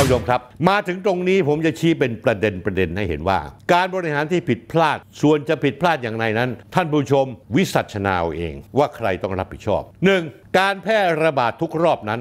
านผู้ชมครับ มาถึงตรงนี้ผมจะชี้เป็นประเด็นประเด็นให้เห็นว่า การบริหารที่ผิดพลาดส่วนจะผิดพลาดอย่างไรนั้น ท่านผู้ชมวิสัชนาเอง ว่าใครต้องรับผิดชอบ 1. การแพร่ระบาดทุกรอบนั้น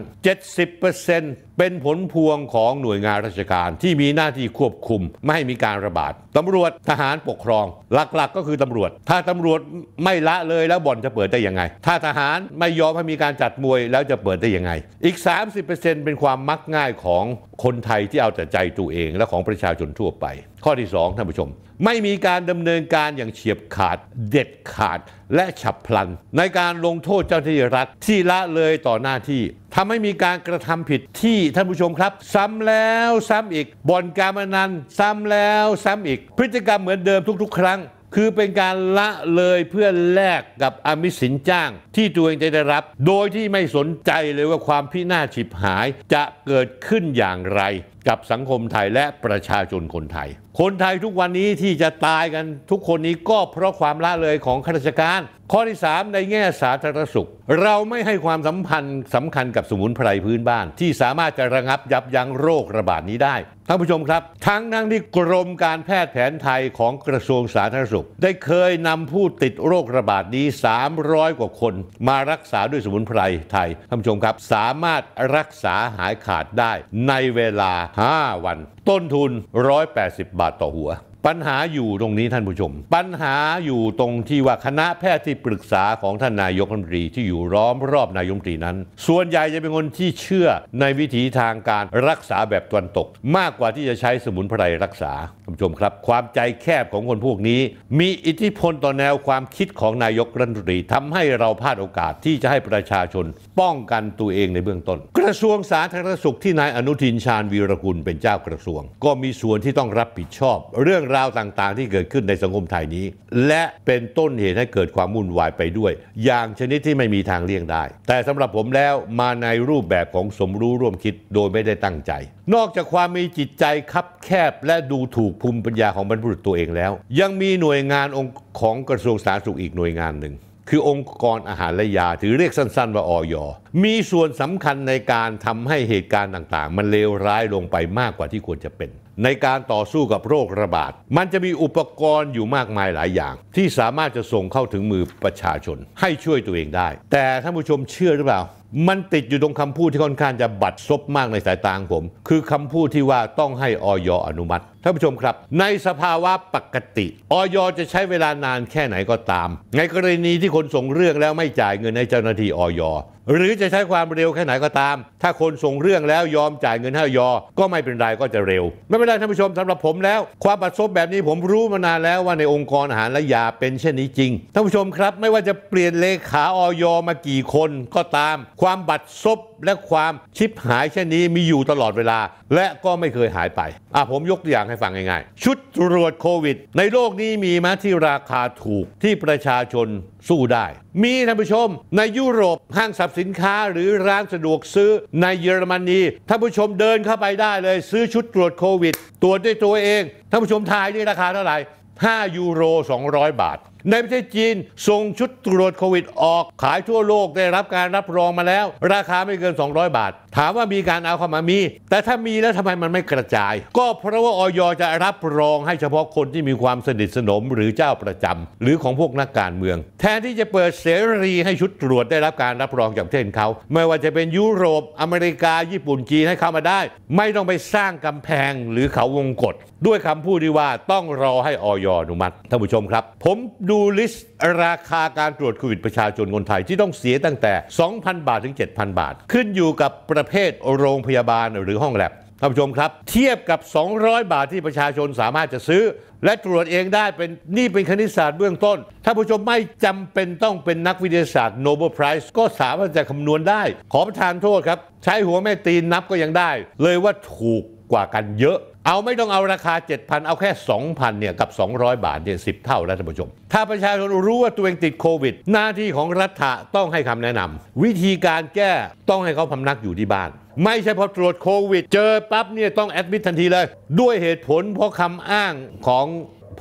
70%เป็นผลพวงของหน่วยงานราชการที่มีหน้าที่ควบคุม ไม่ให้มีการระบาด ตำรวจทหารปกครอง หลักๆก็คือตำรวจ ถ้าตำรวจไม่ละเลยแล้วบ่อนจะเปิดได้ยังไง ถ้าทหารไม่ยอมให้มีการจัดมวยแล้วจะเปิดได้ยังไง อีก 30%เป็นความมักง่ายของคนไทยที่เอาแต่ใจตัวเอง และของประชาชนทั่วไป ข้อที่ 2 ท่านผู้ชมไม่มีการดำเนินการอย่างเฉียบขาดเด็ดขาดและฉับพลันในการลงโทษเจ้าหน้าที่รัฐที่ละเลยต่อหน้าที่ ทำให้มีการกระทำผิดที่ท่านผู้ชมครับ ซ้ำแล้วซ้ำอีก บ่อนการมานันซ้ำแล้วซ้ำอีก พฤติกรรมเหมือนเดิมทุกๆ ครั้ง คือเป็นการละเลยเพื่อแลกกับอมิสินจ้างที่ตัวเองจะได้รับ โดยที่ไม่สนใจเลยว่าความพินาศฉิบหายจะเกิดขึ้นอย่างไรกับสังคมไทยและประชาชนคนไทย คนไทยทุกวันนี้ที่จะตายกันทุกคนนี้ก็เพราะความละเลยของข้าราชการข้อที่ 3 ในแง่สาธารณสุข เราไม่ให้ความสัมพันธ์สำคัญกับสมุนไพรพื้นบ้านที่สามารถจะระงับยับยั้งโรคระบาดนี้ได้ท่านผู้ชมครับ ทั้งนั้งที่กรมการแพทย์แผนไทยของกระทรวงสาธารณสุข ได้เคยนำผู้ติดโรคระบาดนี้ 300 กว่าคน มารักษาด้วยสมุนไพรไทยท่านผู้ชมครับสามารถรักษาหายขาดได้ ในเวลา 5 วันต้นทุน180บาทต่อหัวปัญหาอยู่ตรงนี้ท่านผู้ชมปัญหาอยู่ตรงที่ว่าคณะแพทย์ที่ปรึกษาของท่านนายกรัฐมนตรีที่อยู่ล้อมรอบนายกรัฐมนตรีนั้น ส่วนใหญ่จะเป็นคนที่เชื่อ ในวิถีทางการรักษาแบบตะวันตก มากกว่าที่จะใช้สมุนไพรรักษาท่านผู้ชมครับ ความใจแคบของคนพวกนี้ มีอิทธิพลต่อแนวความคิดของนายกรัฐมนตรี ทำให้เราพลาดโอกาสที่จะให้ประชาชน ป้องกันตัวเองในเบื้องต้นกระทรวงสาธารณสุขที่นายอนุทินชาญวีรกุลเป็นเจ้ากระทรวง ก็มีส่วนที่ต้องรับผิดชอบ เรื่องราวต่างๆที่เกิดขึ้นในสังคมไทยนี้ และเป็นต้นเหตุให้เกิดความวุ่นวายไปด้วย อย่างชนิดที่ไม่มีทางเลี่ยงได้ แต่สำหรับผมแล้วมาในรูปแบบของสมรู้ร่วมคิดโดยไม่ได้ตั้งใจ นอกจากความมีจิตใจคับแคบและดูถูกภูมิปัญญาของบรรพุรุษตัวเองแล้ว ยังมีหน่วยงานองค์ของกระทรวงสาธารณสุขอีกหน่วยงานหนึ่งคือองค์กรอาหารและยาถือเรียกสั้น ๆ ว่าออยมีส่วนสำคัญในการทำให้เหตุการณ์ต่าง ๆ มันเลวร้ายลงไปมากกว่าที่ควรจะเป็นในการต่อสู้กับโรคระบาด มันจะมีอุปกรณ์อยู่มากมายหลายอย่าง ที่สามารถจะส่งเข้าถึงมือประชาชน ให้ช่วยตัวเองได้ แต่ท่านผู้ชมเชื่อหรือเปล่า มันติดอยู่ตรงคำพูดที่ค่อนข้างจะบัดซบมากในสายตาของผม คือคำพูดที่ว่าต้องให้ออยอนุมัติท่านผู้ชมครับ ในสภาวะปกติออยจะใช้เวลานานแค่ไหนก็ตาม ในกรณีที่คนส่งเรื่องแล้วไม่จ่ายเงินให้เจ้าหน้าที่ออยหรือจะใช้ความเร็วแค่ไหนก็ตาม ถ้าคนส่งเรื่องแล้วยอมจ่ายเงินให้ยอก็ไม่เป็นไรก็จะเร็ว ไม่เป็นไรท่านผู้ชมสำหรับผมแล้ว ความบัดซบแบบนี้ผมรู้มานานแล้วว่าในองค์กรอาหารและยาเป็นเช่นนี้จริงท่านผู้ชมครับ ไม่ว่าจะเปลี่ยนเลขาออยมากี่คนก็ตาม ความบัดซบและความชิบหายเช่นนี้มีอยู่ตลอดเวลาและก็ไม่เคยหายไปอ่ะผมยกตัวอย่างให้ฟังง่ายๆชุดตรวจโควิด ในโลกนี้มีมาที่ราคาถูกที่ประชาชนสู้ได้ มีท่านผู้ชม ในยุโรปห้างสรรพสินค้า หรือร้านสะดวกซื้อในเยอรมนีท่านผู้ชมเดินเข้าไปได้เลยซื้อชุดตรวจโควิดตรวจด้วยตัวเองท่านผู้ชมทายนี่ราคาเท่าไหร่ 5 ยูโร 200 บาทในประเทศจีนส่งชุดตรวจโควิดออก ขายทั่วโลกได้รับการรับรองมาแล้ว ราคาไม่เกิน 200 บาท ถามว่ามีการเอาเข้ามามี แต่ถ้ามีแล้วทำไมมันไม่กระจาย ก็เพราะว่าออย จะรับรองให้เฉพาะคนที่มีความสนิทสนมหรือเจ้าประจำหรือของพวกนักการเมือง แทนที่จะเปิดเสรีให้ชุดตรวจได้รับการรับรองจากประเทศเขาไม่ว่าจะเป็นยุโรปอเมริกาญี่ปุ่นจีนให้เข้ามาได้ ไม่ต้องไปสร้างกำแพง หรือเขาวงกตด้วยคำพูดที่ว่าต้องรอให้ออยอนุมัติท่านผู้ชมครับ ผมดูลิสต์ราคาการตรวจโควิดประชาชนคนไทย ที่ต้องเสียตั้งแต่ 2,000 บาท ถึง 7,000 บาท ขึ้นอยู่กับประเภทโรงพยาบาลหรือห้องแลบท่านผู้ชมครับ เทียบกับ 200 บาทที่ประชาชนสามารถจะซื้อและตรวจเองได้เป็นนี่เป็นคณิตศาสตร์เบื้องต้น ถ้าผู้ชมไม่จำเป็นต้องเป็นนักวิทยาศาสตร์โนเบลไพรส์ก็สามารถจะคำนวณได้ ขอประทานโทษครับ ใช้หัวแม่ตีนนับก็ยังได้ เลยว่าถูกกว่ากันเยอะเอาไม่ต้องเอาราคา 7,000 เอาแค่ 2,000เนี่ยกับ 200 บาทเนี่ยสิเท่า แล้วท่านผู้ชม ถ้าประชาชนรู้ว่าตัวเองติดโควิด หน้าที่ของรัฐะต้องให้คำแนะนำวิธีการแก้ต้องให้เขาพำนักอยู่ที่บ้าน ไม่ใช่พอตรวจโควิด เจอปั๊บเนี่ยต้องแอดมิดทันทีเลยด้วยเหตุผลเพราะคำอ้างของ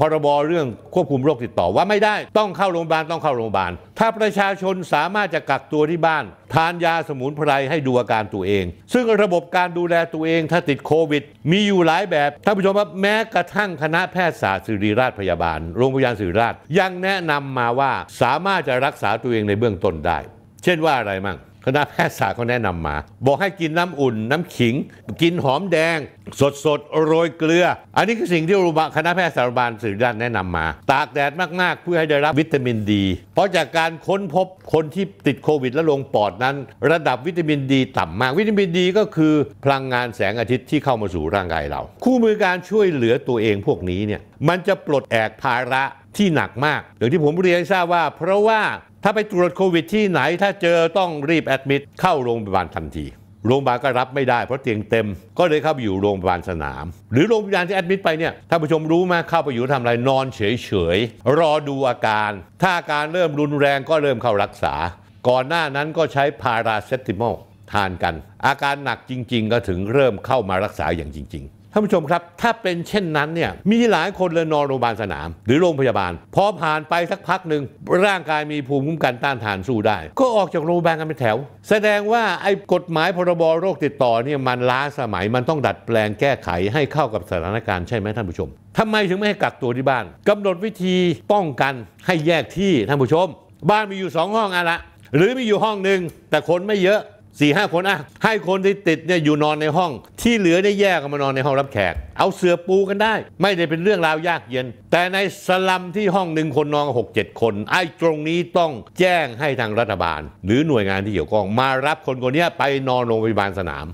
พรบเรื่องควบคุมโรคติดต่อว่าไม่ได้ต้องเข้าโรงพยาบาลต้องเข้าโรงพยาบาล ถ้าประชาชนสามารถจะกักตัวที่บ้าน ทานยาสมุนไพรให้ดูอาการตัวเอง ซึ่งระบบการดูแลตัวเองถ้าติดโควิด มีอยู่หลายแบบท่านผู้ชมครับแม้กระทั่งคณะแพทยศาสตร์ศิริราชพยาบาลโรงพยาบาลศิริราชยังแนะนำมาว่าสามารถจะรักษาตัวเองในเบื้องต้นได้ เช่นว่าอะไรมั่งคณะแพทยศาสตร์เขาแนะนำมา บอกให้กินน้ำอุ่นน้ำขิง กินหอมแดงสดๆ โรยเกลือ อันนี้คือสิ่งที่รูพบาลคณะแพทยศาสตร์บาลส่อด้านแนะนำมา ตากแดดมากๆเพื่อให้ได้รับวิตามินดี เพราะจากการค้นพบคนที่ติดโควิดและลงปอดนั้น ระดับวิตามินดีต่ำมากวิตามินดีก็คือพลังงานแสงอาทิตย์ ที่เข้ามาสู่ร่างกายเรา คู่มือการช่วยเหลือตัวเองพวกนี้เนี่ยมันจะปลดแอกภาระที่หนักมากอย่างที่ผมเรียนทราบว่า เพราะว่าถ้าไปตรวจโควิดที่ไหน ถ้าเจอต้องรีบแอดมิดเข้าโรงพยาบาลทันที โรงพยาบาลก็รับไม่ได้เพราะเตียงเต็มก็เลยเข้าไปอยู่โรงพยาบาลสนาม หรือโรงพยาบาลที่แอดมิดไปเนี่ยท่านผู้ชมรู้มาเข้าไปอยู่ทำอะไรนอนเฉย ๆ รอดูอาการ ถ้าอาการเริ่มรุนแรงก็เริ่มเข้ารักษา ก่อนหน้านั้นก็ใช้พาราเซตามอลทานกัน อาการหนักจริง ๆ ก็ถึงเริ่มเข้ามารักษาอย่างจริง ๆท่านผู้ชมครับ ถ้าเป็นเช่นนั้นเนี่ยมีหลายคนเลยนอนโรงพยาบาลสนาม หรือโรงพยาบาล พอผ่านไปสักพักหนึ่งร่างกายมีภูมิคุ้มกันต้านทานสู้ได้ ก็ออกจากโรงพยาบาลกันเป็นแถว แสดงว่าไอ้กฎหมายพรบโรคติดต่อเนี่ยมันล้าสมัยมันต้องดัดแปลงแก้ไขให้เข้ากับสถานการณ์ใช่ไหมท่านผู้ชมทำไมถึงไม่ให้กักตัวที่บ้านกำหนดวิธีป้องกันให้แยกที่ท่านผู้ชม บ้านมีอยู่สองห้องอะละหรือมีอยู่ห้องหนึ่งแต่คนไม่เยอะสี่ห้าคนอ่ะให้คนที่ติดเนี่ยอยู่นอนในห้องที่เหลือเนี่ยแยกกันมานอนในห้องรับแขก เอาเสือปูกันได้ ไม่ได้เป็นเรื่องราวยากเย็น แต่ในสลัมที่ห้องหนึ่งคนนอนหกเจ็ดคนไอ้ตรงนี้ต้องแจ้งให้ทางรัฐบาล หรือหน่วยงานที่เกี่ยวข้องมารับคนคนนี้ไปนอนโรงพยาบาลสนาม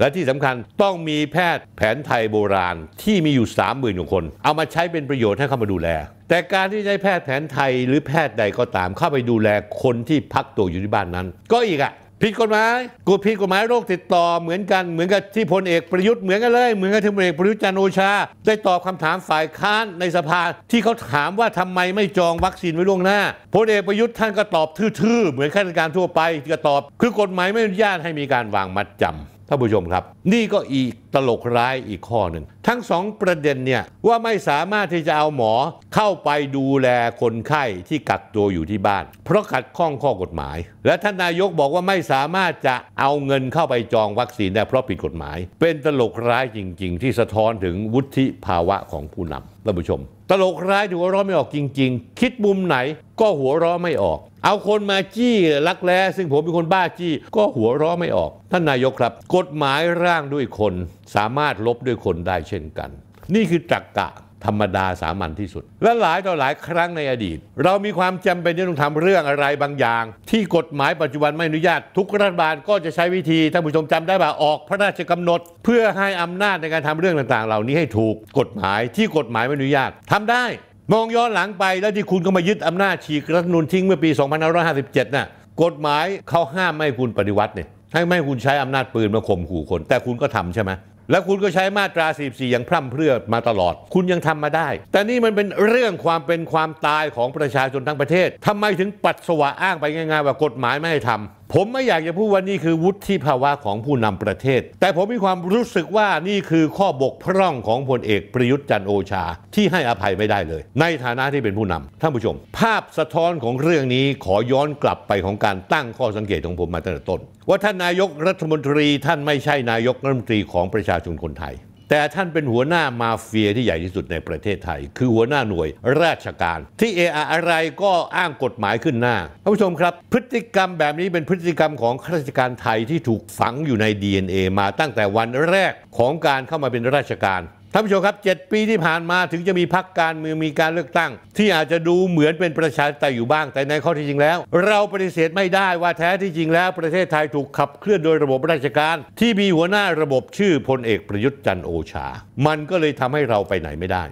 และที่สำคัญต้องมีแพทย์แผนไทยโบราณที่มีอยู่3ามหมื่นกว่าคน เอามาใช้เป็นประโยชน์ให้เข้ามาดูแล แต่การที่ใช้แพทย์แผนไทยหรือแพทย์ใดก็ตามเข้าไปดูแลคนที่พักตัวอยู่ที่บ้านนั้น ก็อีกอะผิดกฎหมายกูผิดกฎหมายโรคติดต่อเหมือนกันเหมือนกับที่พลเอกประยุทธ์เหมือนกันเลยเหมือนกับที่พลเอกประยุทธ์จันโอชา ได้ตอบคำถามฝ่ายค้านในสภาที่เขาถามว่าทำไมไม่จองวัคซีนไว้ล่วงหน้าพลเอกประยุทธ์ท่านก็ตอบทื่อๆเหมือนข้าราชการทั่วไปก็ตอบ คือกฎหมายไม่อนุญาตให้มีการวางมัดจำท่านผู้ชมครับนี่ก็อีกตลกร้ายอีกข้อหนึ่งทั้งสองประเด็นเนี่ยว่าไม่สามารถที่จะเอาหมอ เข้าไปดูแลคนไข้ที่กักตัวอยู่ที่บ้าน เพราะขัดข้องข้อกฎหมาย และท่านนายกบอกว่าไม่สามารถจะเอาเงินเข้าไปจองวัคซีนได้เพราะผิดกฎหมาย เป็นตลกร้ายจริง ๆ ที่สะท้อนถึงวุฒิภาวะของผู้นำท่านผู้ชม ตลกร้ายถือหัวเราะไม่ออกจริง ๆ คิดมุมไหนก็หัวเราะไม่ออกเอาคนมาจี้รักแร้ซึ่งผมเป็นคนบ้าจี้ ก็หัวเราะไม่ออก ท่านนายกครับ กฎหมายร่างด้วยคน สามารถลบด้วยคนได้เช่นกัน นี่คือตรรกกะธรรมดาสามัญที่สุดและหลายต่อหลายครั้งในอดีต เรามีความจำเป็นที่ต้องทำเรื่องอะไรบางอย่าง ที่กฎหมายปัจจุบันไม่อนุญาตทุกรัฐบาล ก็จะใช้วิธีท่านผู้ชมจำได้ป่าออก พระราชกำหนด เพื่อให้อำนาจในการทำเรื่องต่างๆ เหล่านี้ให้ถูกกฎหมายที่กฎหมายไม่อนุญาตทำได้มองย้อนหลังไปแล้วที่คุณก็มายึดอำนาจฉีก รัฐนูนทิ้งเมื่อปี 2557 น่ะ กฎหมายเขาห้ามไม่ให้คุณปฏิวัติเนี่ยให้ไม่ให้คุณใช้อำนาจปืนมาข่มขู่คน แต่คุณก็ทำใช่ไหมแล้วคุณก็ใช้มาตรา 44 อย่างพร่ำเพรื่อมาตลอดคุณยังทำมาได้ แต่นี่มันเป็นเรื่องความเป็นความตายของประชาชนทั้งประเทศ ทำไมถึงปัดสวะอ้างไปง่ายๆ ว่ากฎหมายไม่ให้ทำผมไม่อยากจะพูดว่านี่คือวุฒิภาวะของผู้นำประเทศ แต่ผมมีความรู้สึกว่านี่คือข้อบกพร่องของพลเอกประยุทธ์จันโอชา ที่ให้อภัยไม่ได้เลย ในฐานะที่เป็นผู้นำท่านผู้ชม ภาพสะท้อนของเรื่องนี้ขอย้อนกลับไปของการตั้งข้อสังเกตของผมมาตั้งแต่ต้นว่าท่านนายกรัฐมนตรีท่านไม่ใช่นายกรัฐมนตรีของประชาชนคนไทยแต่ท่านเป็นหัวหน้ามาเฟียที่ใหญ่ที่สุดในประเทศไทย คือหัวหน้าหน่วยราชการ ที่เออะไรก็อ้างกฎหมายขึ้นหน้า ท่านผู้ชมครับ พฤติกรรมแบบนี้เป็นพฤติกรรมของข้าราชการไทยที่ถูกฝังอยู่ใน DNA มาตั้งแต่วันแรกของการเข้ามาเป็นราชการท่านผู้ชมครับ 7 ปีที่ผ่านมาถึงจะมีพักการเมืองมีการเลือกตั้ง ที่อาจจะดูเหมือนเป็นประชาธิปไตยอยู่บ้าง แต่ในข้อที่จริงแล้ว เราปฏิเสธไม่ได้ว่าแท้ที่จริงแล้วประเทศไทยถูกขับเคลื่อนโดยระบบราชการ ที่มีหัวหน้าระบบชื่อพลเอกประยุทธ์จันโอชา มันก็เลยทำให้เราไปไหนไม่ได้